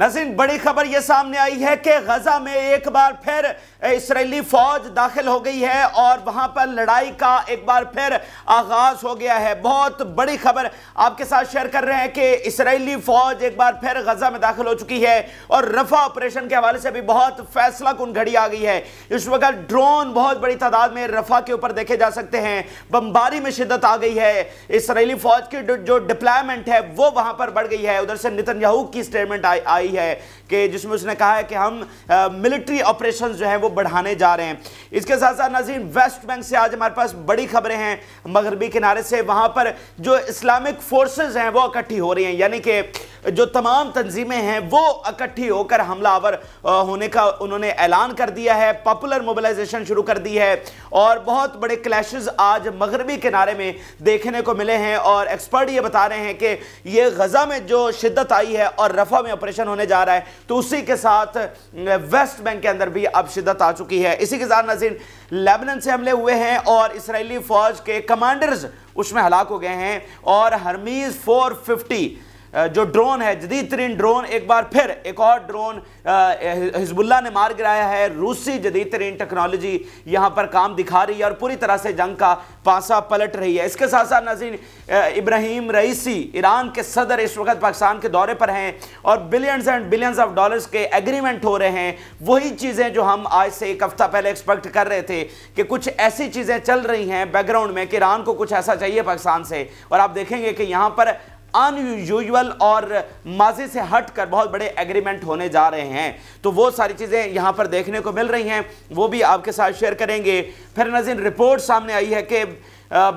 नजर बड़ी खबर यह सामने आई है कि गजा में एक बार फिर इसराइली फौज दाखिल हो गई है और वहां पर लड़ाई का एक बार फिर आगाज हो गया है बहुत बड़ी खबर आपके साथ शेयर कर रहे हैं कि इसराइली फौज एक बार फिर गजा में दाखिल हो चुकी है और रफा ऑपरेशन के हवाले से भी बहुत फैसला कन घड़ी आ गई है इस वक्त ड्रोन बहुत बड़ी तादाद में रफा के ऊपर देखे जा सकते हैं बम्बारी में शिदत आ गई है इसराइली फौज की जो डिप्लायमेंट है वो वहां पर बढ़ गई है उधर से नितन की स्टेटमेंट आई है कि जिसमें उसने कहा है कि हम मिलिट्री ऑपरेशन जो है वो बढ़ाने जा रहे हैं इसके साथ साथ नाजीन वेस्ट बैंक से आज हमारे पास बड़ी खबरें हैं मगरबी किनारे से वहाँ पर जो इस्लामिक फोर्सेज हैं वो इकट्ठी हो रही हैं यानी कि जो तमाम तंजीमें हैं वो इकट्ठी होकर हमलावर होने का उन्होंने ऐलान कर दिया है पॉपुलर मोबलाइजेशन शुरू कर दी है और बहुत बड़े क्लैश आज मगरबी किनारे में देखने को मिले हैं और एक्सपर्ट ये बता रहे हैं कि ये गज़ा में जो शिद्दत आई है और रफा में ऑपरेशन होने जा रहा है तो उसी के साथ वेस्ट बैंक के अंदर भी अब शिदत आ चुकी है इसी के साथ नजर लेबनन से हमले हुए हैं और इसराइली फौज के कमांडर्स उसमें हलाक हो गए हैं और हरमीज 450 जो ड्रोन है जदीद तरीन ड्रोन एक बार फिर एक और ड्रोन हिजबुल्ला ने मार गिराया है रूसी जदीद तरीन टेक्नोलॉजी यहाँ पर काम दिखा रही है और पूरी तरह से जंग का पासा पलट रही है इसके साथ साथ नजीन इब्राहिम रईसी ईरान के सदर इस वक्त पाकिस्तान के दौरे पर हैं और billions and billions of dollars के एग्रीमेंट हो रहे हैं वही चीज़ें जो हम आज से एक हफ्ता पहले एक्सपेक्ट कर रहे थे कि कुछ ऐसी चीज़ें चल रही हैं बैकग्राउंड में कि ईरान को कुछ ऐसा चाहिए पाकिस्तान से और आप देखेंगे कि यहाँ पर अनयूजल और माजी से हट कर बहुत बड़े एग्रीमेंट होने जा रहे हैं तो वो सारी चीज़ें यहाँ पर देखने को मिल रही हैं वो भी आपके साथ शेयर करेंगे फिर नजर रिपोर्ट सामने आई है कि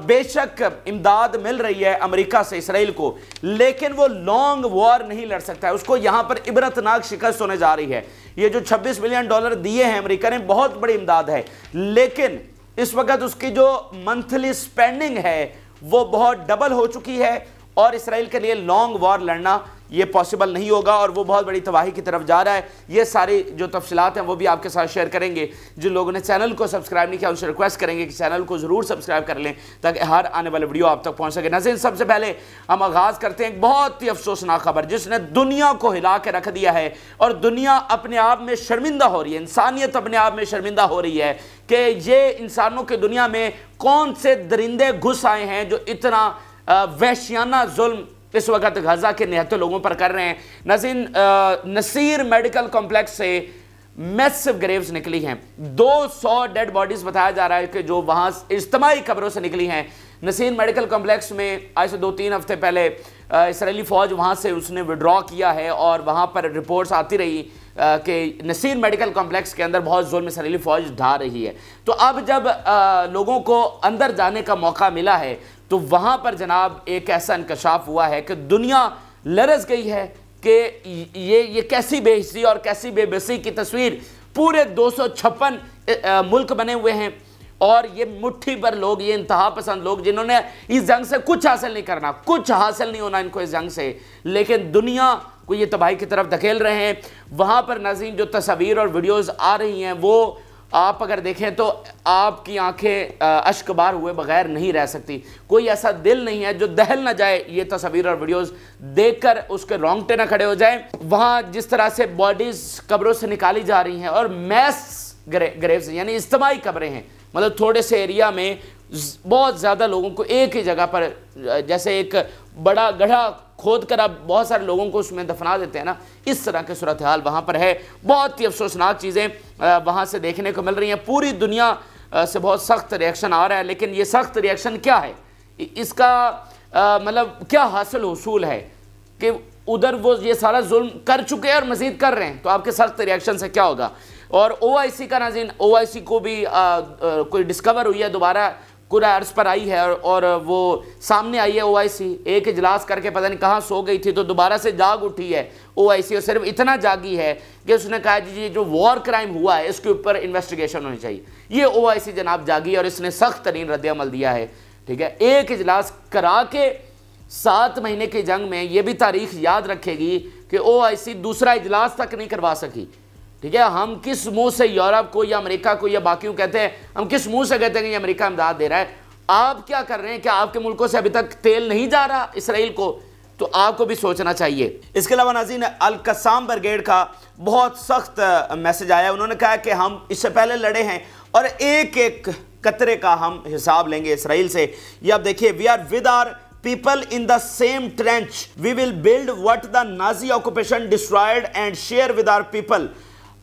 बेशक इमदाद मिल रही है अमेरिका से इसराइल को लेकिन वो लॉन्ग वॉर नहीं लड़ सकता है उसको यहाँ पर इबरतनाक शिकस्त होने जा रही है ये जो 26 मिलियन डॉलर दिए हैं अमेरिका ने बहुत बड़ी इमदाद है लेकिन इस वक्त उसकी जो मंथली स्पेंडिंग है वो बहुत डबल हो चुकी है और इसराइल के लिए लॉन्ग वॉर लड़ना ये पॉसिबल नहीं होगा और वो बहुत बड़ी तबाही की तरफ जा रहा है ये सारी जो तफसलत हैं वो भी आपके साथ शेयर करेंगे जिन लोगों ने चैनल को सब्सक्राइब नहीं किया उनसे रिक्वेस्ट करेंगे कि चैनल को ज़रूर सब्सक्राइब कर लें ताकि हर आने वाले वीडियो आप तक पहुँच सके इन सबसे पहले हम आगाज़ करते हैं एक बहुत ही अफसोसनाक खबर जिसने दुनिया को हिला के रख दिया है और दुनिया अपने आप में शर्मिंदा हो रही है इंसानियत अपने आप में शर्मिंदा हो रही है कि ये इंसानों के दुनिया में कौन से दरिंदे घुस आए हैं जो इतना वैश्याना जुल्म इस वक्त गजा के निहत्ते लोगों पर कर रहे हैं नजीन नसीर मेडिकल कॉम्प्लेक्स से मैसिव ग्रेव्स निकली हैं 200 डेड बॉडीज बताया जा रहा है कि जो वहां इज्तमाही कब्रों से निकली हैं नसीर मेडिकल कॉम्प्लेक्स में आज से दो तीन हफ्ते पहले इसराइली फ़ौज वहाँ से उसने विड्रॉ किया है और वहाँ पर रिपोर्ट्स आती रही कि नसीर मेडिकल कॉम्प्लेक्स के अंदर बहुत जोर में इसराइली फ़ौज ढा रही है तो अब जब लोगों को अंदर जाने का मौका मिला है तो वहाँ पर जनाब एक ऐसा इंकशाफ हुआ है कि दुनिया लरस गई है कि ये ये कैसी बेहसी और कैसी बेबसी की तस्वीर पूरे दो मुल्क बने हुए हैं और ये मुट्ठी पर लोग ये इंतहा पसंद लोग जिन्होंने इस जंग से कुछ हासिल नहीं करना कुछ हासिल नहीं होना इनको इस जंग से लेकिन दुनिया को ये तबाही की तरफ धकेल रहे हैं वहाँ पर नाजीन जो तस्वीर और वीडियोज़ आ रही हैं वो आप अगर देखें तो आपकी आंखें अश्कबार हुए बगैर नहीं रह सकती कोई ऐसा दिल नहीं है जो दहल ना जाए ये तस्वीर और वीडियोस देखकर उसके रोंगटे ना खड़े हो जाए वहाँ जिस तरह से बॉडीज़ कब्रों से निकाली जा रही हैं और मैस ग्रे, ग्रेव्स यानी इज्तमाही कब्रें हैं मतलब थोड़े से एरिया में बहुत ज़्यादा लोगों को एक ही जगह पर जैसे एक बड़ा गढ़ा खोद कर आप बहुत सारे लोगों को उसमें दफना देते हैं ना इस तरह की सूरत हाल वहाँ पर है बहुत ही अफसोसनाक चीज़ें वहाँ से देखने को मिल रही हैं पूरी दुनिया से बहुत सख्त रिएक्शन आ रहा है लेकिन ये सख्त रिएक्शन क्या है इसका मतलब क्या हासिल हसूल है कि उधर वो ये सारा जुल्म कर चुके हैं और मज़ीद कर रहे हैं तो आपके सख्त रिएक्शन से क्या होगा और ओ आई सी का नाजीन ओ आई सी को भी आ, आ, कोई डिस्कवर हुई है दोबारा कुरा अर्ज पर आई है और वो सामने आई है ओआईसी एक इजलास करके पता नहीं कहाँ सो गई थी तो दोबारा से जाग उठी है ओआईसी और सिर्फ इतना जागी है कि उसने कहा जी ये जो वॉर क्राइम हुआ है इसके ऊपर इन्वेस्टिगेशन होनी चाहिए ये ओआईसी जनाब जागी और इसने सख्त तरीन रद्दमल दिया है ठीक है एक इजलास करा के सात महीने की जंग में ये भी तारीख याद रखेगी कि सी दूसरा इजलास तक नहीं करवा सकी ठीक है हम किस मुंह से यूरोप को या अमेरिका को या बाकी कहते हैं हम किस मुंह से कहते हैं कि अमेरिका इमदाद दे रहा है आप क्या कर रहे हैं कि आपके मुल्कों से अभी तक तेल नहीं जा रहा इसराइल को तो आपको भी सोचना चाहिए इसके अलावा नाजीन अलकसाम ब्रिगेड का बहुत सख्त मैसेज आया उन्होंने कहा कि हम इससे पहले लड़े हैं और एक एक कतरे का हम हिसाब लेंगे इसराइल से ये आप देखिए we are with our people in the same trench we will build what the Nazi occupation destroyed and share with our people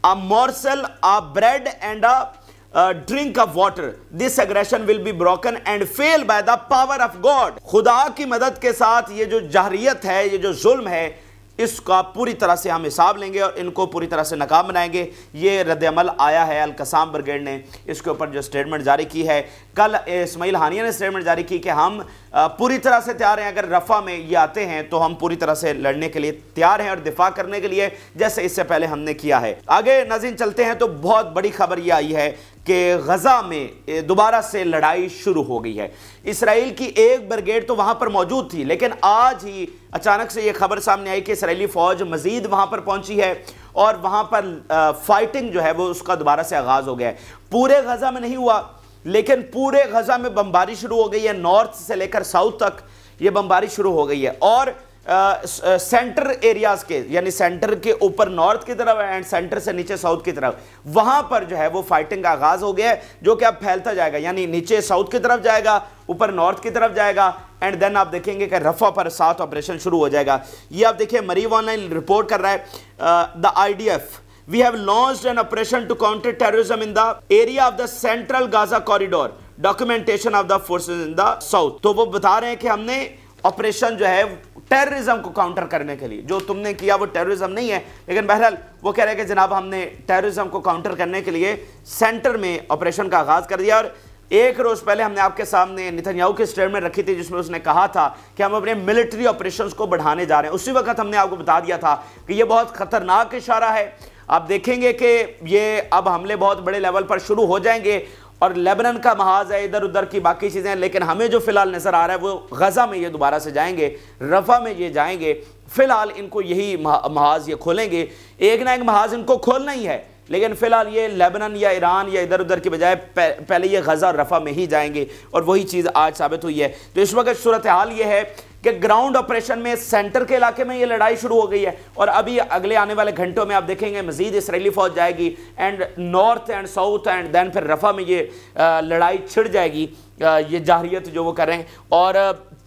a morsel, a bread and a uh, drink of water. This aggression will be broken and fail by the power of God. खुदा की मदद के साथ ये जो जहरीत है ये जो जुल्म है इसका पूरी तरह से हम हिसाब लेंगे और इनको पूरी तरह से नाकाम बनाएंगे ये रद्दमल आया है अलकसाम ब्रिगेड ने इसके ऊपर जो स्टेटमेंट जारी की है कल इसमाइल हानिया ने स्टेटमेंट जारी की कि हम पूरी तरह से तैयार हैं अगर रफ़ा में ये आते हैं तो हम पूरी तरह से लड़ने के लिए तैयार हैं और दिफा करने के लिए जैसे इससे पहले हमने किया है आगे नजीन चलते हैं तो बहुत बड़ी खबर ये आई है कि गज़ा में दोबारा से लड़ाई शुरू हो गई है इसराइल की एक ब्रिगेड तो वहाँ पर मौजूद थी लेकिन आज ही अचानक से ये खबर सामने आई कि इसराइली फ़ौज मज़ीद वहाँ पर पहुंची है और वहाँ पर फाइटिंग जो है वो उसका दोबारा से आगाज़ हो गया है पूरे गज़ा में नहीं हुआ लेकिन पूरे गज़ा में बमबारी शुरू हो गई है नॉर्थ से लेकर साउथ तक ये बमबारी शुरू हो गई है और सेंटर एरियाज के यानी सेंटर के ऊपर नॉर्थ की तरफ एंड सेंटर से नीचे साउथ की तरफ वहां पर जो है वो फाइटिंग का आगाज हो गया है जो कि अब फैलता जाएगा यानी नीचे साउथ की तरफ जाएगा ऊपर नॉर्थ की तरफ जाएगा एंड देन आप देखेंगे कि रफा पर साथ ऑपरेशन शुरू हो जाएगा ये आप देखिए मरीब ऑनलाइन रिपोर्ट कर रहा है the I D F we have launched an operation to counter terrorism in the area of the central gaza corridor documentation of the forces in the south तो वो बता रहे हैं कि हमने ऑपरेशन जो है टेररिज्म को काउंटर करने के लिए जो तुमने किया वो टेररिज्म नहीं है लेकिन बहरहाल वो कह रहे हैं कि जनाब हमने टेररिज्म को काउंटर करने के लिए सेंटर में ऑपरेशन का आगाज कर दिया और एक रोज पहले हमने आपके सामने नितिन याहू की स्टेटमेंट रखी थी जिसमें उसने कहा था कि हम अपने मिलिट्री ऑपरेशन को बढ़ाने जा रहे हैं उसी वक्त हमने आपको बता दिया था कि यह बहुत खतरनाक इशारा है आप देखेंगे कि ये अब हमले बहुत बड़े लेवल पर शुरू हो जाएंगे और लेबनन का महाज है इधर उधर की बाकी चीज़ें लेकिन हमें जो फ़िलहाल नज़र आ रहा है वो गज़ा में ये दोबारा से जाएंगे रफ़ा में ये जाएंगे फ़िलहाल इनको यही महाज ये खोलेंगे एक ना एक महाज इनको खोलना ही है लेकिन फ़िलहाल ये लेबनन या ईरान या इधर उधर की बजाय पहले ये गज़ा और रफ़ा में ही जाएंगे और वही चीज़ आज साबित हुई है तो इस वक्त सूरत हाल ये है कि ग्राउंड ऑपरेशन में सेंटर के इलाके में ये लड़ाई शुरू हो गई है और अभी अगले आने वाले घंटों में आप देखेंगे मजीद इसराइली फौज जाएगी and north and south and then फिर रफा में ये लड़ाई छिड़ जाएगी ये जाहरीत जो वो कर रहे हैं और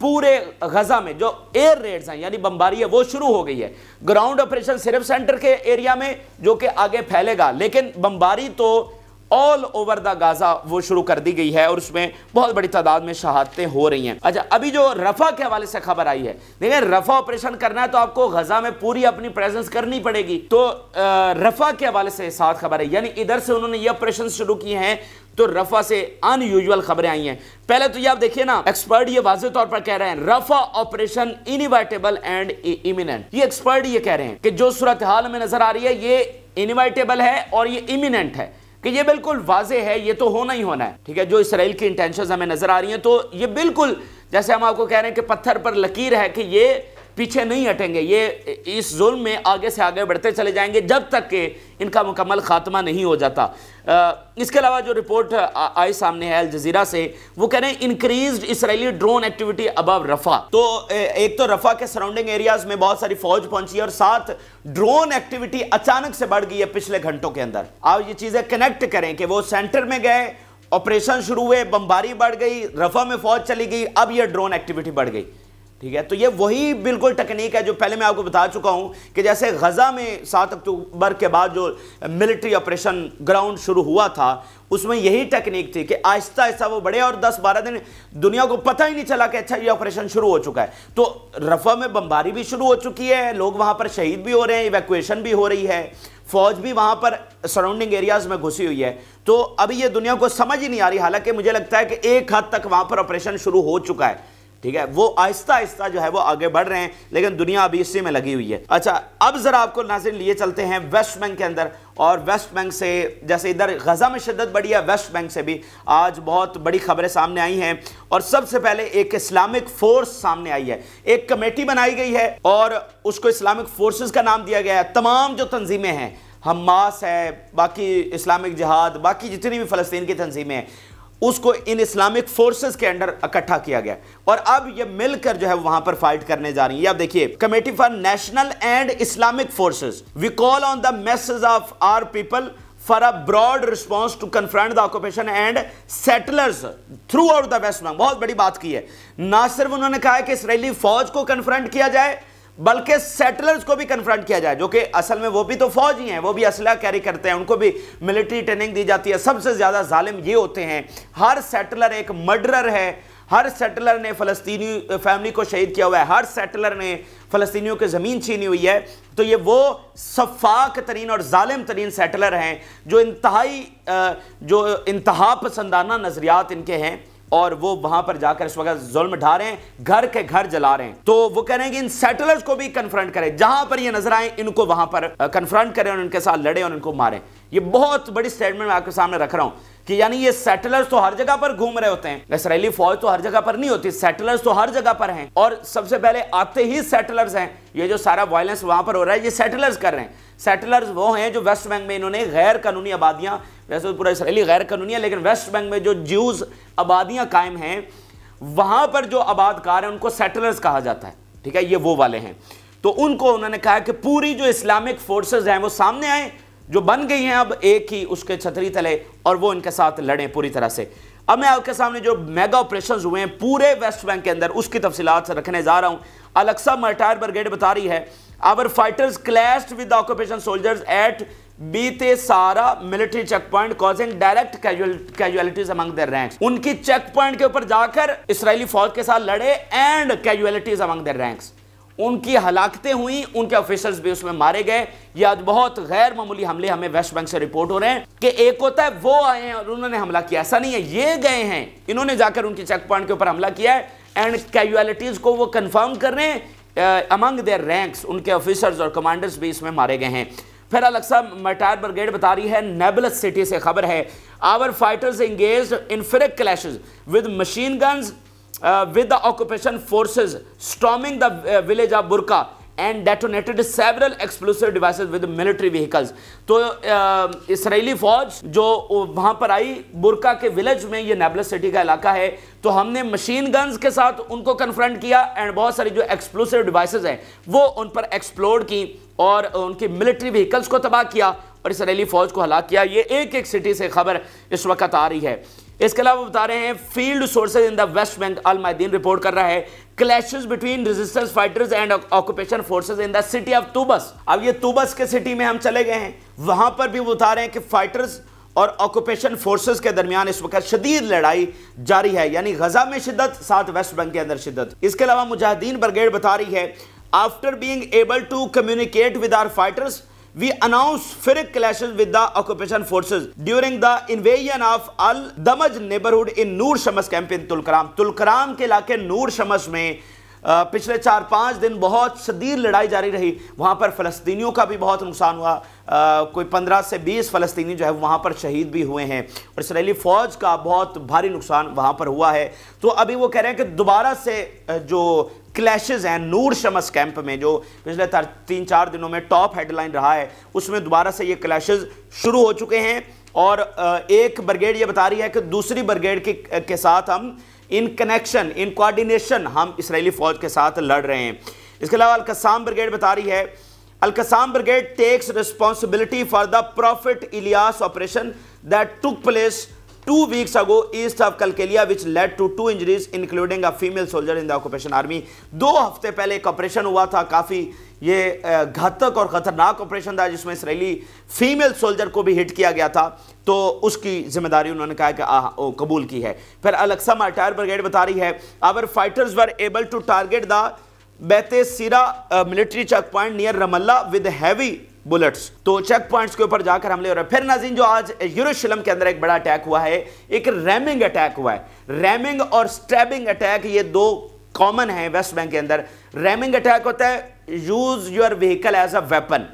पूरे गजा में जो एयर रेड्स हैं यानी बम्बारी है वो शुरू हो गई है ग्राउंड ऑपरेशन सिर्फ सेंटर के एरिया में जो कि आगे फैलेगा लेकिन बम्बारी तो ऑल ओवर द गाजा वो शुरू कर दी गई है और उसमें बहुत बड़ी तादाद में शहादतें हो रही हैं अच्छा अभी जो रफा के हवाले से खबर आई है देखिए रफा ऑपरेशन करना है तो आपको गजा में पूरी अपनी प्रेजेंस करनी पड़ेगी तो रफा के हवाले से साथ खबर है यानी इधर से उन्होंने ये ऑपरेशन शुरू किए हैं तो रफा से अनयूजल खबरें आई हैं पहले तो ये आप देखिए ना एक्सपर्ट ये वाजे तौर पर कह रहे हैं Rafah operation inevitable and imminent ये एक्सपर्ट ये कह रहे हैं कि जो सूरत हाल में नजर आ रही है ये इनिवाइटेबल है और ये इमिनेंट है कि ये बिल्कुल वाजे है ये तो होना ही होना है ठीक है जो इसराइल की इंटेंशन हमें नजर आ रही हैं तो ये बिल्कुल जैसे हम आपको कह रहे हैं कि पत्थर पर लकीर है कि ये पीछे नहीं हटेंगे ये इस जुल्म में आगे से आगे बढ़ते चले जाएंगे जब तक कि इनका मुकम्मल ख़ात्मा नहीं हो जाता इसके अलावा जो रिपोर्ट आई सामने है जजीरा से वो कह रहे हैं increase Israeli drone activity above Rafah तो एक तो रफ़ा के सराउंडिंग एरियाज में बहुत सारी फौज पहुंची है और साथ ड्रोन एक्टिविटी अचानक से बढ़ गई है पिछले घंटों के अंदर आप ये चीज़ें कनेक्ट करें कि वो सेंटर में गए ऑपरेशन शुरू हुए बमबारी बढ़ गई रफा में फौज चली गई अब यह ड्रोन एक्टिविटी बढ़ गई ठीक है तो ये वही बिल्कुल टेक्निक है जो पहले मैं आपको बता चुका हूं कि जैसे गज़ा में सात अक्टूबर के बाद जो मिलिट्री ऑपरेशन ग्राउंड शुरू हुआ था उसमें यही टेक्निक थी कि आहिस्ता आहिस्ता वो बढ़े और 10-12 दिन दुनिया को पता ही नहीं चला कि अच्छा ये ऑपरेशन शुरू हो चुका है तो रफा में बमबारी भी शुरू हो चुकी है लोग वहां पर शहीद भी हो रहे हैं इवैक्यूएशन भी हो रही है फौज भी वहां पर सराउंडिंग एरियाज में घुसी हुई है तो अभी ये दुनिया को समझ ही नहीं आ रही हालांकि मुझे लगता है कि एक हद तक वहां पर ऑपरेशन शुरू हो चुका है ठीक है वो आहिस्ता आहिस्ता जो है वो आगे बढ़ रहे हैं लेकिन दुनिया अभी इसी में लगी हुई है अच्छा अब ज़रा आपको नाजिर लिए चलते हैं वेस्ट बैंक के अंदर और वेस्ट बैंक से जैसे इधर गज़ा में शिदत बढ़ी है वेस्ट बैंक से भी आज बहुत बड़ी खबरें सामने आई हैं और सबसे पहले एक इस्लामिक फोर्स सामने आई है एक कमेटी बनाई गई है और उसको इस्लामिक फोर्सेस का नाम दिया गया है तमाम जो तंजीमें हैं हमास है बाकी इस्लामिक जहाद बाकी जितनी भी फ़लस्तीन की तंजीमें हैं उसको इन इस्लामिक फोर्सेस के अंडर इकट्ठा किया गया और अब ये मिलकर जो है वहां पर फाइट करने जा रही है देखिए committee for national and Islamic forces we call on the message of our people a broad response to confront the occupation and settlers throughout the West Bank बहुत बड़ी बात की है ना सिर्फ उन्होंने कहा है कि इसराइली फौज को कन्फ्रंट किया जाए बल्कि सेटलर्स को भी कन्फ्रंट किया जाए जो कि असल में वो भी तो फ़ौज ही हैं वो भी असला कैरी करते हैं उनको भी मिलिट्री ट्रेनिंग दी जाती है सबसे ज़्यादा ालिम ये होते हैं हर सेटलर एक मर्डरर है हर सेटलर ने फलस्तनी फैमिली को शहीद किया हुआ है हर सेटलर ने फ़लस्तियों की ज़मीन छीनी हुई है तो ये वो शफाक तरीन और ालिम तरीन सेटलर हैं जो इंतहाई जो इंतहा पसंदाना नज़रियात इनके हैं और वो वहां पर जाकर इस वक्त जुल्म ढा रहे हैं घर के घर जला रहे हैं तो वो कह रहे हैं कि इन सेटलर्स को भी कन्फ्रंट करें जहां पर ये नजर आए इनको वहां पर कन्फ्रंट करें और उनके साथ लड़े और इनको मारें ये बहुत बड़ी स्टेटमेंट मैं आपके सामने रख रहा हूं कि यानी ये सेटलर्स तो हर जगह पर घूम रहे होते हैं इसराइली फौज तो हर जगह पर नहीं होती सेटलर्स तो हर जगह पर हैं और सबसे पहले आते ही सेटलर्स हैं ये जो सारा वायलेंस वहां पर हो रहा है ये सेटलर्स कर रहे हैं सेटलर्स वो हैं जो वेस्ट बैंक में इन्होंने गैर कानूनी आबादियाँ वैसे तो पूरा इसराइली गैर कानूनी है लेकिन वेस्ट बैंक में जो ज्यूज आबादियाँ कायम हैं वहां पर जो आबादकार हैं उनको सेटलर्स कहा जाता है ठीक है ये वो वाले हैं तो उनको उन्होंने कहा कि पूरी जो इस्लामिक फोर्सेज हैं वो सामने आए जो बन गई हैं अब एक ही उसके छतरी तले और वो इनके साथ लड़ें पूरी तरह से अब मैं आपके सामने जो मेगा ऑपरेशन हुए हैं पूरे वेस्ट बैंक के अंदर उसकी तफसीत रखने जा रहा हूँ अलक्सा मर्टायर ब्रिगेड बता रही है our fighters clash with occupation soldiers at Beit Sira military check point causing direct casualties among their ranks उनकी चेक पॉइंट के ऊपर जाकर इसराइली फौज के साथ लड़े and casualties among their ranks उनकी हलाकतें हुई उनके ऑफिसर्स भी उसमें मारे गए ये आज बहुत गैर मामूली हमले हमें वेस्ट बैंक से रिपोर्ट हो रहे हैं कि एक होता है वो आए हैं और उन्होंने हमला किया ऐसा नहीं है ये गए हैं इन्होंने जाकर उनके चेक पॉइंट के ऊपर हमला किया है एंड कैजुअलिटीज को वो कंफर्म कर रहे हैं अमंग देयर रैंक्स उनके ऑफिसर्स और कमांडर्स भी इसमें मारे गए हैं फिर अलग सा मटायर ब्रिगेड बता रही है नेबलस सिटी से खबर है our fighters engage in fierce clash with machine guns with the occupation forces storming the village of Burqa and detonated several explosive several with military vehicles तो इसराइली uh, फौज जो uh, वहां पर आई बुरका के विलेज में ये नेबलस सिटी का इलाका है तो हमने मशीन गन्स के साथ उनको कन्फ्रंट किया एंड बहुत सारी जो एक्सप्लोसिव डिवाइस हैं वो उन पर एक्सप्लोर की और उनके मिलिट्री व्हीकल्स को तबाह किया और इसराइली फौज को हलाक किया ये एक एक सिटी से खबर इस वक्त आ रही है इसके अलावा बता रहे हैं field sources in the West Bank Al Mayadeen report कर रहा है clashes between resistance fighters and occupation forces in the city of Tubas अब ये तूबस के सिटी में हम चले गए हैं वहां पर भी बता रहे हैं कि फाइटर्स और ऑक्यूपेशन फोर्सेस के दरमियान इस वक्त शदीद लड़ाई जारी है यानी गजा में शिद्दत साथ वेस्ट बैंक के अंदर शिद्दत इसके अलावा मुजाहिदीन ब्रिगेड बता रही है after being able to communicate with our fighters we announced fierce clashes with the occupation forces during the invasion of Al Damaj neighborhood in Noor Shams camp in Tulkaram. Tulkaram ke ilake noor shams mein पिछले चार पाँच दिन बहुत शदीर लड़ाई जारी रही वहाँ पर फ़लस्तीनियों का भी बहुत नुकसान हुआ आ, कोई पंद्रह से बीस फ़लस्तीनी जो है वहाँ पर शहीद भी हुए हैं और इसराइली फ़ौज का बहुत भारी नुकसान वहाँ पर हुआ है तो अभी वो कह रहे हैं कि दोबारा से जो क्लैशेज हैं नूर शमस कैंप में जो पिछले तीन चार दिनों में टॉप हेडलाइन रहा है उसमें दोबारा से ये क्लैशेज शुरू हो चुके हैं और एक ब्रिगेड ये बता रही है कि दूसरी ब्रिगेड के, के साथ हम इन कनेक्शन इन कोऑर्डिनेशन हम इसराइली फौज के साथ लड़ रहे हैं इसके अलावा अलकसाम ब्रिगेड बता रही है Al Qassam brigade takes responsibility for the prophet Elias operation that took place two weeks ago east of Kalkelia which led to two injuries including a female soldier in the occupation army दो हफ्ते पहले एक operation हुआ था काफ़ी ये घातक और खतरनाक ऑपरेशन था जिसमें इसराइली फीमेल सोल्जर को भी हिट किया गया था तो उसकी जिम्मेदारी उन्होंने कहा कि आ, कबूल की है फिर अलक्सा मटायर ब्रिगेड बता रही है our fighters were able to target the Sira military check point near Ramallah with heavy bullets तो चेक पॉइंट्स के ऊपर जाकर हमले हो रहे फिर नाजीन जो आज यूरोशलम के अंदर एक बड़ा अटैक हुआ है एक रैमिंग अटैक हुआ है रैमिंग और स्टैबिंग अटैक ये दो कॉमन है वेस्ट बैंक के अंदर रैमिंग अटैक होता है use your vehicle as a weapon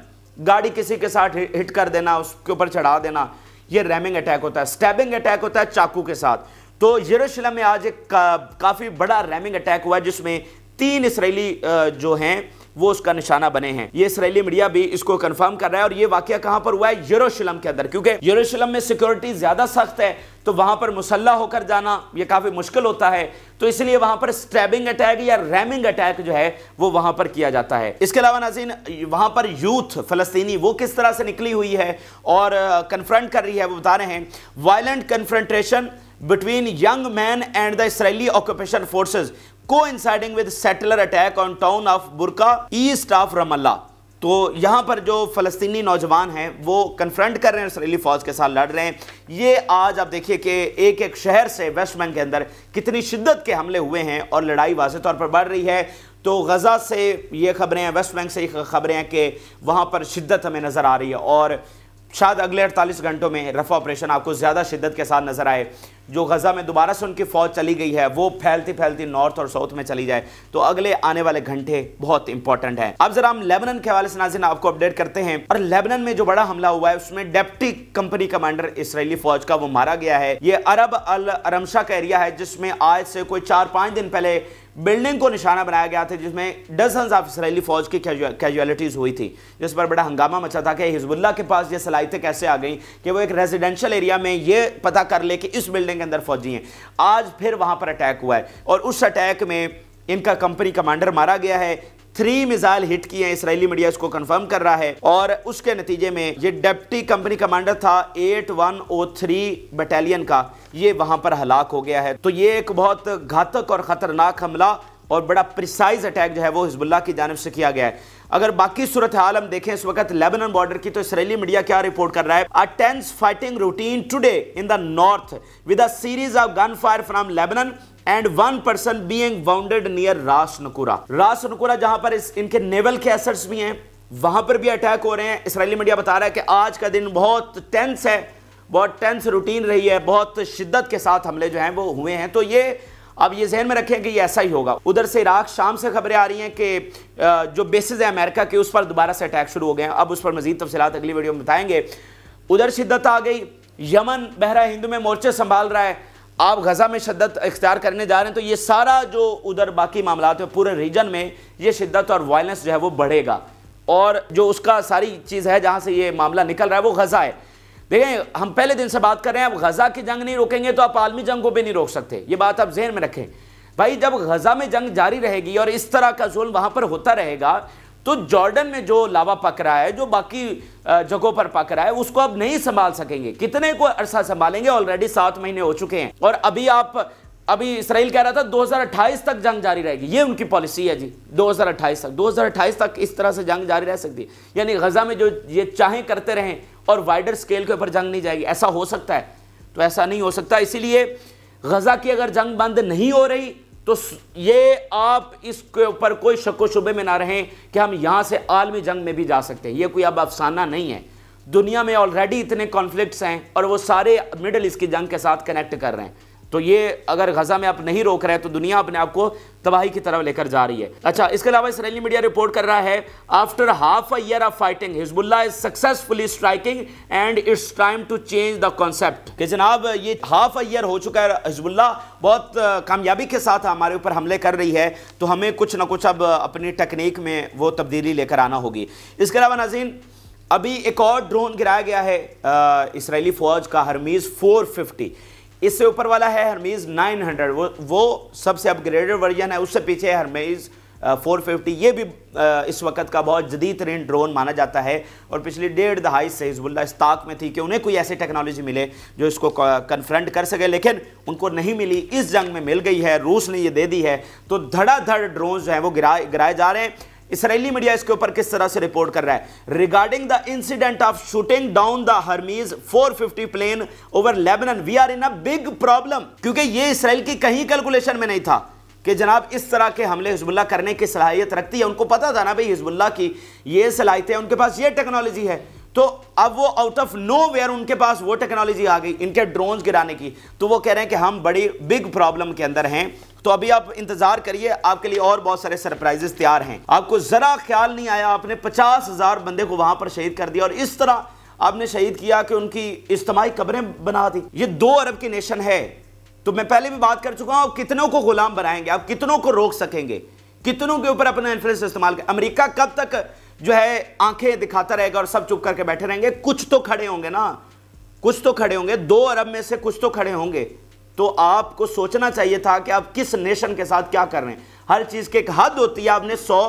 गाड़ी किसी के साथ हिट कर देना उसके ऊपर चढ़ा देना ये रैमिंग अटैक होता है स्टैबिंग अटैक होता है चाकू के साथ तो यरूशलेम में आज एक का, काफ़ी बड़ा रैमिंग अटैक हुआ जिसमें तीन इसराइली जो हैं वो उसका निशाना बने हैं ये इसराइली मीडिया भी इसको कंफर्म कर रहा है और ये वाक्य कहां पर हुआ है यूरोशलम के अंदर क्योंकि यूरोशलम में सिक्योरिटी ज्यादा सख्त है तो वहां पर मुसल्ला होकर जाना ये काफी मुश्किल होता है तो इसलिए वहां पर स्ट्रैबिंग अटैक या रैमिंग अटैक जो है वो वहां पर किया जाता है इसके अलावा नाजीन वहां पर यूथ फलस्तीनी वो किस तरह से निकली हुई है और कन्फ्रंट कर रही है वो बता रहे हैं violent confrontation between young man and the Israeli occupation forces coinciding with settler attack on town of Burqa east of Ramallah. तो यहाँ पर जो फ़लस्तनी नौजवान हैं वो कन्फ्रंट कर रहे हैं इसराइली फ़ौज के साथ लड़ रहे हैं ये आज आप देखिए कि एक एक शहर से वेस्ट बैंक के अंदर कितनी शिद्दत के हमले हुए हैं और लड़ाई वाज तौर पर बढ़ रही है तो गज़ा से ये खबरें हैं वेस्ट बैंक से ये खबरें हैं कि वहाँ पर शिद्दत हमें नज़र आ रही है और शायद अगले 48 घंटों में रफा ऑपरेशन आपको ज़्यादा शिद्दत के साथ नजर आए जो गज़ा में दोबारा से उनकी फ़ौज चली गई है वो फैलती फैलती नॉर्थ और साउथ में चली जाए तो अगले आने वाले घंटे बहुत इंपॉर्टेंट है अब जरा हम लेबनन के हवाले से नाजिन आपको अपडेट करते हैं और लेबनन में जो बड़ा हमला हुआ है उसमें डेप्टी कंपनी कमांडर इसराइली फौज का वो मारा गया है ये अरब अल अरमशा का एरिया है जिसमें आज से कोई चार पाँच दिन पहले बिल्डिंग को निशाना बनाया गया था जिसमें डजन ऑफ इसराइली फौज की कैजुअलिटीज़ हुई थी जिस पर बड़ा हंगामा मचा था कि हिजबुल्ला के पास ये सलाहितें कैसे आ गई कि वो एक रेजिडेंशियल एरिया में ये पता कर ले कि इस बिल्डिंग के अंदर फौजी हैं आज फिर वहाँ पर अटैक हुआ है और उस अटैक में इनका कंपनी कमांडर मारा गया है थ्री मिसाइल हिट की हैं इसराइली मीडिया इसको कंफर्म कर रहा है और उसके नतीजे में ये डेप्टी कंपनी कमांडर था 8103 बटालियन का ये वहां पर हलाक हो गया है तो ये एक बहुत घातक और खतरनाक हमला और बड़ा प्रिसाइज अटैक जो है वो हिजबुल्ला की जानब से किया गया है अगर बाकी सूरत हाल हम देखें इस वक्त लेबनान बॉर्डर की तो इसराइली मीडिया क्या रिपोर्ट कर रहा है a tense fighting routine today in the north with a series of gun fire from Lebanon and one person being wounded near Ras Naqoura रास नकुरा जहां पर इस, इनके नेवल के एसेट्स भी हैं वहां पर भी अटैक हो रहे हैं इसराइली मीडिया बता रहा है कि आज का दिन बहुत टेंस है बहुत टेंस रूटीन रही है बहुत शिद्दत के साथ हमले जो हैं वो हुए हैं तो ये अब ये जहन में रखें कि ये ऐसा ही होगा उधर से इराक शाम से खबरें आ रही हैं कि जो बेसिस हैं अमेरिका के उस पर दोबारा से अटैक शुरू हो गए हैं अब उस पर मजीद तफसलत अगली वीडियो में बताएंगे उधर शिद्दत आ गई यमन बहरा हिंद में मोर्चे संभाल रहा है आप गज़ा में शिद्दत इख्तियार करने जा रहे हैं तो ये सारा जो उधर बाकी मामला है पूरे रीजन में ये शिद्दत और वायलेंस जो है वो बढ़ेगा और जो उसका सारी चीज़ है जहाँ से ये मामला निकल रहा है वो गज़ा है देखें हम पहले दिन से बात कर रहे हैं अब गज़ा की जंग नहीं रोकेंगे तो आप आलमी जंग को भी नहीं रोक सकते ये बात आप जहन में रखें भाई जब गज़ा में जंग जारी रहेगी और इस तरह का जुल्म वहां पर होता रहेगा तो जॉर्डन में जो लावा पक रहा है जो बाकी जगहों पर पक रहा है उसको अब नहीं संभाल सकेंगे कितने को अरसा संभालेंगे ऑलरेडी सात महीने हो चुके हैं और अभी आप अभी इसराइल कह रहा था 2028 तक जंग जारी रहेगी ये उनकी पॉलिसी है जी 2028 तक 2028 तक इस तरह से जंग जारी रह सकती है यानी गजा में जो ये चाहे करते रहें और वाइडर स्केल के ऊपर जंग नहीं जाएगी ऐसा हो सकता है तो ऐसा नहीं हो सकता इसीलिए गज़ा की अगर जंग बंद नहीं हो रही तो ये आप इसके ऊपर कोई शक शुबे में ना रहें कि हम यहाँ से आलमी जंग में भी जा सकते हैं ये कोई अब अफसाना नहीं है दुनिया में ऑलरेडी इतने कॉन्फ्लिक्ट्स हैं और वो सारे मिडल ईस्ट की जंग के साथ कनेक्ट कर रहे हैं तो ये अगर गजा में आप नहीं रोक रहे हैं तो दुनिया अपने आप को तबाही की तरफ लेकर जा रही है अच्छा इसके अलावा इसराइली मीडिया रिपोर्ट कर रहा है after half hour of fighting Hezbollah is successfully striking and it's time to change the concept जनाब ये हाफ अ ईयर हो चुका है हिजबुल्ला बहुत कामयाबी के साथ हमारे ऊपर हमले कर रही है तो हमें कुछ ना कुछ अब अपनी टेक्निक में वो तब्दीली लेकर आना होगी इसके अलावा नाजीन अभी एक और ड्रोन गिराया गया है इसराइली फौज का हरमीज 450 इससे ऊपर वाला है हरमीज़ 900 वो वो सबसे अपग्रेडेड वर्जन है उससे पीछे हरमीज़ फोर फिफ्टी ये भी इस वक्त का बहुत जदीद तरीन ड्रोन माना जाता है और पिछली डेढ़ दहाई से हिजबुल्ला इस ताक में थी कि उन्हें कोई ऐसी टेक्नोलॉजी मिले जो इसको कन्फ्रंट कर सके लेकिन उनको नहीं मिली इस जंग में मिल गई है रूस ने ये दे दी है तो धड़ाधड़ ड्रोन जो हैं वो गिराए गिराए जा रहे हैं इसराइली मीडिया इसके ऊपर किस तरह से रिपोर्ट कर रहा है regarding the incident of shooting down the Hermes 450 plane over Lebanon we are in a big problem क्योंकि ये इसराइल की कहीं कैलकुलेशन में नहीं था कि जनाब इस तरह के हमले हिजबुल्ला करने की सलाहियत रखती है उनको पता था ना भाई हिजबुल्ला की ये सलाहित है उनके पास ये टेक्नोलॉजी है तो अब वो आउट ऑफ नो वेयर उनके पास वो टेक्नोलॉजी आ गई इनके ड्रोन्स गिराने की तो वो कह रहे हैं कि हम बड़ी बिग प्रॉब्लम के अंदर हैं तो अभी आप इंतजार करिए आपके लिए और बहुत सारे सरप्राइजेस तैयार हैं आपको जरा ख्याल नहीं आया आपने पचास हजार बंदे को वहां पर शहीद कर दिया और इस तरह आपने शहीद किया कि उनकी इज्तमाही कब्रें बना दी ये दो अरब की नेशन है तो मैं पहले भी बात कर चुका हूं कितनों को गुलाम बनाएंगे आप कितनों को रोक सकेंगे कितनों के ऊपर अपना इन्फ्लुएंस इस्तेमाल कर अमेरिका कब तक जो है आंखें दिखाता रहेगा और सब चुप करके बैठे रहेंगे कुछ तो खड़े होंगे ना कुछ तो खड़े होंगे दो अरब में से कुछ तो खड़े होंगे तो आपको सोचना चाहिए था कि आप किस नेशन के साथ क्या कर रहे हैं हर चीज़ की एक हद होती है आपने सौ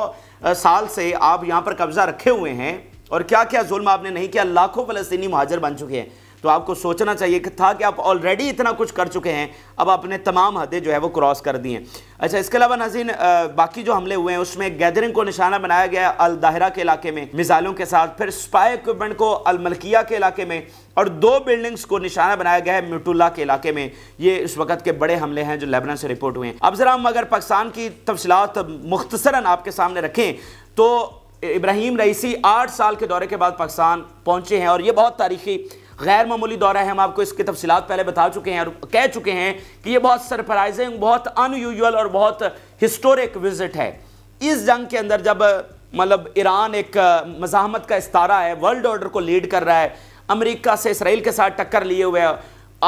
साल से आप यहां पर कब्जा रखे हुए हैं और क्या क्या जुल्म आपने नहीं किया लाखों फलस्तीनी महाजर बन चुके हैं तो आपको सोचना चाहिए कि था कि आप ऑलरेडी इतना कुछ कर चुके हैं अब आपने तमाम हदें जो है वो क्रॉस कर दी हैं अच्छा इसके अलावा नाजीन बाकी जो हमले हुए हैं उसमें गैदरिंग को निशाना बनाया गया अल दाहरा के इलाके में मिसाइलों के साथ फिर स्पाई इक्विपमेंट को अलमलकिया के इलाके में और दो बिल्डिंग्स को निशाना बनाया गया है मिटुल्ला के इलाके में ये इस वक्त के बड़े हमले हैं जो लेबनान से रिपोर्ट हुए हैं अब ज़रा हम अगर पाकिस्तान की तफसलत मुख्तसरा आपके सामने रखें तो इब्राहिम रईसी आठ साल के दौरे के बाद पाकिस्तान पहुंचे हैं और ये बहुत तारीखी गैर मामूली दौरा है हम आपको इसकी तफसीत पहले बता चुके हैं और कह चुके हैं कि ये बहुत सरप्राइजिंग बहुत अनयूजल और बहुत हिस्टोरिक विजिट है इस जंग के अंदर जब मतलब ईरान एक मजामत का इस्तारा है वर्ल्ड ऑर्डर को लीड कर रहा है अमेरिका से इसराइल के साथ टक्कर लिए हुए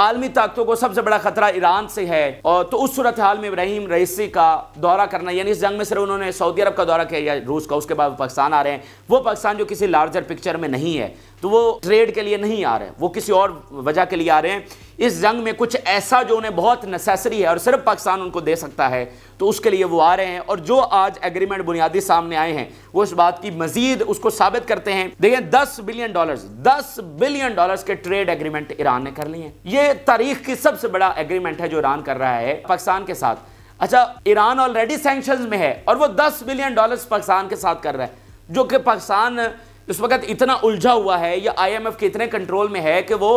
आलमी ताकतों को सबसे बड़ा खतरा ईरान से है और तो उस सूरत हाल में इब्राहिम रईसी का दौरा करना यानी इस जंग में सिर्फ उन्होंने सऊदी अरब का दौरा किया या रूस का उसके बाद पाकिस्तान आ रहे हैं वो पाकिस्तान जो किसी लार्जर पिक्चर में नहीं है तो वो ट्रेड के लिए नहीं आ रहे हैं वो किसी और वजह के लिए आ रहे हैं इस जंग में कुछ ऐसा जो उन्हें बहुत नेसेसरी है और सिर्फ पाकिस्तान उनको दे सकता है तो उसके लिए वो आ रहे हैं और जो आज एग्रीमेंट बुनियादी सामने आए हैं वो इस बात की मजीद उसको साबित करते हैं देखिए 10 बिलियन डॉलर्स 10 बिलियन डॉलर्स के ट्रेड एग्रीमेंट ईरान ने कर लिए ये तारीख की सबसे बड़ा एग्रीमेंट है जो ईरान कर रहा है पाकिस्तान के साथ अच्छा ईरान ऑलरेडी सेंक्शन में है और वो दस बिलियन डॉलर पाकिस्तान के साथ कर रहा है जो कि पाकिस्तान इस वक्त इतना उलझा हुआ है या आईएमएफ के इतने कंट्रोल में है कि वो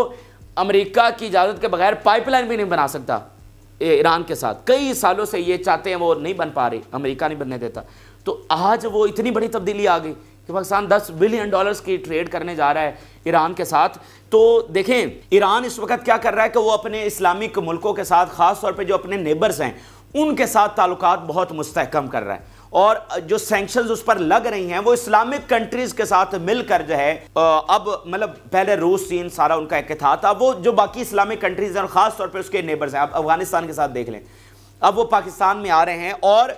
अमेरिका की इजाज़त के बगैर पाइपलाइन भी नहीं बना सकता ईरान के साथ कई सालों से ये चाहते हैं वो नहीं बन पा रही अमेरिका नहीं बनने देता तो आज वो इतनी बड़ी तब्दीली आ गई कि पाकिस्तान 10 बिलियन डॉलर्स की ट्रेड करने जा रहा है ईरान के साथ तो देखें ईरान इस वक्त क्या कर रहा है कि वो अपने इस्लामिक मुल्कों के साथ ख़ास तौर पर जो अपने नेबर्स हैं उनके साथ ताल्लुक बहुत मुस्तकम कर रहा है और जो सेंक्शन उस पर लग रही हैं वो इस्लामिक कंट्रीज के साथ मिलकर जो है अब मतलब पहले रूस चीन सारा उनका एक था अब वो जो बाकी इस्लामिक कंट्रीज हैं और खास तौर पर उसके नेबर्स हैं आप अफगानिस्तान के साथ देख लें अब वो पाकिस्तान में आ रहे हैं और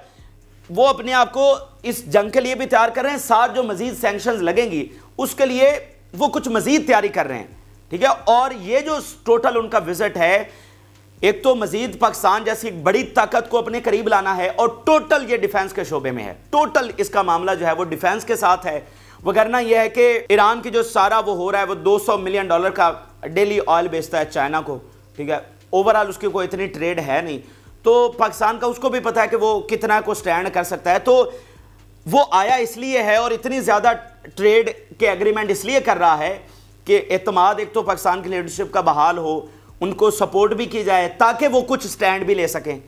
वो अपने आप को इस जंग के लिए भी तैयार कर रहे हैं साथ जो मजीद सेंक्शन लगेंगी उसके लिए वो कुछ मजीद तैयारी कर रहे हैं ठीक है और ये जो टोटल उनका विजिट है एक तो मजीद पाकिस्तान जैसी एक बड़ी ताकत को अपने करीब लाना है और टोटल ये डिफेंस के शोबे में है टोटल इसका मामला जो है वो डिफेंस के साथ है वगरना यह है कि ईरान की जो सारा वो हो रहा है वो 200 मिलियन डॉलर का डेली ऑयल बेचता है चाइना को ठीक है ओवरऑल उसकी कोई इतनी ट्रेड है नहीं तो पाकिस्तान का उसको भी पता है कि वो कितना को स्टैंड कर सकता है तो वो आया इसलिए है और इतनी ज़्यादा ट्रेड के एग्रीमेंट इसलिए कर रहा है कि अतमाद एक तो पाकिस्तान की लीडरशिप का बहाल हो उनको सपोर्ट भी की जाए ताकि वो कुछ स्टैंड भी ले सकें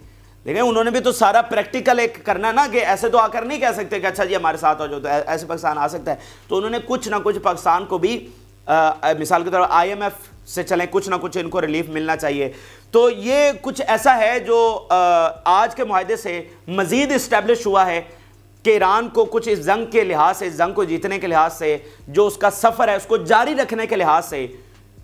देखें उन्होंने भी तो सारा प्रैक्टिकल एक करना ना कि ऐसे तो आकर नहीं कह सकते कि अच्छा जी हमारे साथ हो जाओ तो ऐसे पाकिस्तान आ सकता है तो उन्होंने कुछ ना कुछ पाकिस्तान को भी आ, मिसाल के तौर पर आई से चलें कुछ ना कुछ इनको रिलीफ मिलना चाहिए तो ये कुछ ऐसा है जो आ, आज के माहे से मज़ीद इस्टेब्लिश हुआ है कि ईरान को कुछ इस जंग के लिहाज से इस जंग को जीतने के लिहाज से जो उसका सफ़र है उसको जारी रखने के लिहाज से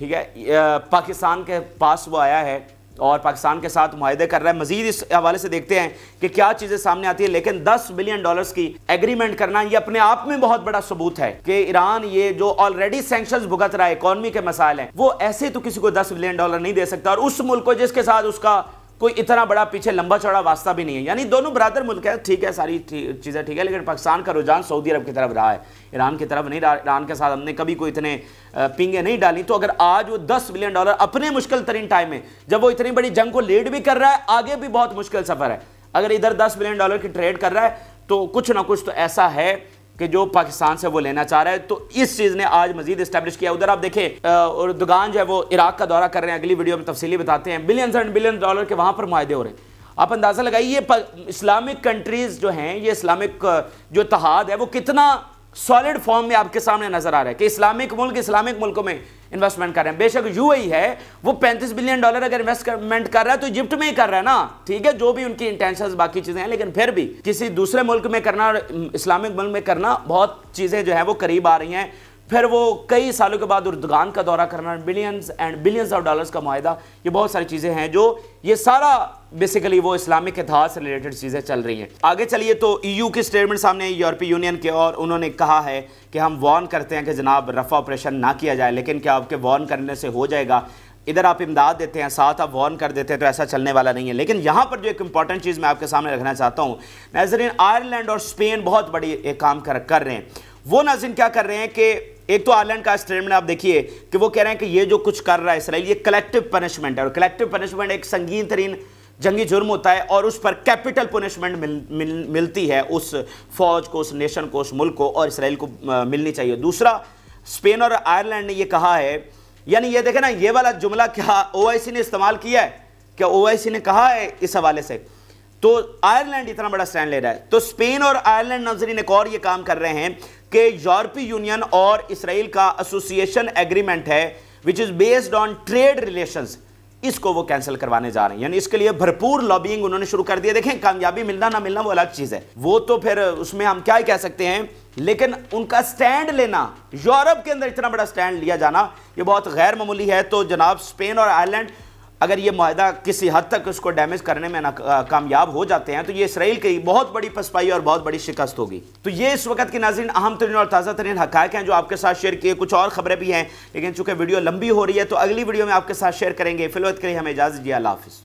ठीक है पाकिस्तान के पास वो आया है और पाकिस्तान के साथ माहे कर रहा है मजीद इस हवाले से देखते हैं कि क्या चीज़ें सामने आती है लेकिन 10 बिलियन डॉलर्स की एग्रीमेंट करना ये अपने आप में बहुत बड़ा सबूत है कि ईरान ये जो ऑलरेडी सेंक्शन भुगत रहा है इकॉनमी के मसाइल हैं वो ऐसे तो किसी को 10 बिलियन डॉलर नहीं दे सकता और उस मुल्क को जिसके साथ उसका कोई इतना बड़ा पीछे लंबा चौड़ा वास्ता भी नहीं है यानी दोनों बरादर मुल्क है ठीक है सारी चीज़ें ठीक है लेकिन पाकिस्तान का रुझान सऊदी अरब की तरफ रहा है ईरान की तरफ नहीं रहा ईरान के साथ हमने कभी कोई इतने पिंगे नहीं डाली तो अगर आज वो दस बिलियन डॉलर अपने मुश्किल तरीन टाइम में जब वो इतनी बड़ी जंग को लीड भी कर रहा है आगे भी बहुत मुश्किल सफ़र है अगर इधर दस बिलियन डॉलर की ट्रेड कर रहा है तो कुछ ना कुछ तो ऐसा है कि जो पाकिस्तान से वो लेना चाह रहा है तो इस चीज़ ने आज मजीद इस्टेब्लिश किया उधर आप देखें और दुकान जो है वो इराक का दौरा कर रहे हैं अगली वीडियो में तफसीली बताते हैं बिलियन एंड बिलियन डॉलर के वहाँ पर माहे हो रहे हैं आप अंदाज़ा लगाइए इस्लामिक कंट्रीज़ जो हैं ये इस्लामिक जो तहाद है वो कितना सॉलिड फॉर्म में आपके सामने नज़र आ रहा है कि इस्लामिक मुल्क इस्लामिक मुल्कों में इन्वेस्टमेंट कर रहे हैं बेशक यू है वो 35 बिलियन डॉलर अगर इन्वेस्टमेंट कर रहा है तो इजिप्ट में ही कर रहा है ना ठीक है जो भी उनकी इंटेंशन बाकी चीजें हैं लेकिन फिर भी किसी दूसरे मुल्क में करना इस्लामिक मुल्क में करना बहुत चीजें जो है वो करीब आ रही हैं फिर वो कई सालों के बाद उर्दगान का दौरा करना billions and billions of dollars का माहा ये बहुत सारी चीज़ें हैं जो ये सारा बेसिकली वो इस्लामिक इतिहास से रिलेटेड चीज़ें चल रही हैं आगे चलिए तो ईयू e की स्टेटमेंट सामने यूरोपीय यूनियन के और उन्होंने कहा है कि हम वार्न करते हैं कि जनाब रफा ऑपरेशन ना किया जाए लेकिन क्या आपके वार्न करने से हो जाएगा इधर आप इमदाद देते हैं साथ आप वार्न कर देते हैं तो ऐसा चलने वाला नहीं है लेकिन यहाँ पर जो एक इंपॉर्टेंट चीज़ मैं आपके सामने रखना चाहता हूँ नाजरीन आयरलैंड और स्पेन बहुत बड़ी एक काम कर कर रहे हैं वो नाजरीन क्या कर रहे हैं कि एक तो आयरलैंड का स्टेटमेंट आप देखिए कि वो कह रहे हैं कि ये जो कुछ कर रहा है इसराइल ये कलेक्टिव पनिशमेंट है और कलेक्टिव पनिशमेंट एक संगीन तरीन जंगी जुर्म होता है और उस पर कैपिटल पुनिशमेंट मिल, मिल, मिलती है उस फौज को उस नेशन को उस मुल्क को और इसराइल को मिलनी चाहिए दूसरा स्पेन और आयरलैंड ने यह कहा है यानी ये देखे ना ये वाला जुमला क्या ओ ने इस्तेमाल किया है क्या ओ ने कहा है इस हवाले से तो आयरलैंड इतना बड़ा स्टैंड ले रहा है तो स्पेन और आयरलैंड नजरीन एक और ये काम कर रहे हैं कि यूरोपीय यूनियन और इसराइल का एसोसिएशन एग्रीमेंट है which is based on trade relations इसको वो कैंसिल करवाने जा रहे हैं यानी इसके लिए भरपूर लॉबिंग उन्होंने शुरू कर दिया देखें कामयाबी मिलना ना मिलना वो अलग चीज है वो तो फिर उसमें हम क्या ही कह सकते हैं लेकिन उनका स्टैंड लेना यूरोप के अंदर इतना बड़ा स्टैंड लिया जाना ये बहुत गैर मामूली है तो जनाब स्पेन और आयरलैंड अगर ये माहा किसी हद तक उसको डैमेज करने में ना कामयाब हो जाते हैं तो ये इसराइल की बहुत बड़ी पसपाई और बहुत बड़ी शिकस्त होगी तो ये इस वक्त के नाजरन अहम तरीन और ताज़ा तरीन हकायक हैं जो आपके साथ शेयर किए कुछ और खबरें भी हैं लेकिन चूंकि वीडियो लंबी हो रही है तो अगली वीडियो में आपके साथ शेयर करेंगे फिलवत के लिए हमें इजाज़त दिया हाफि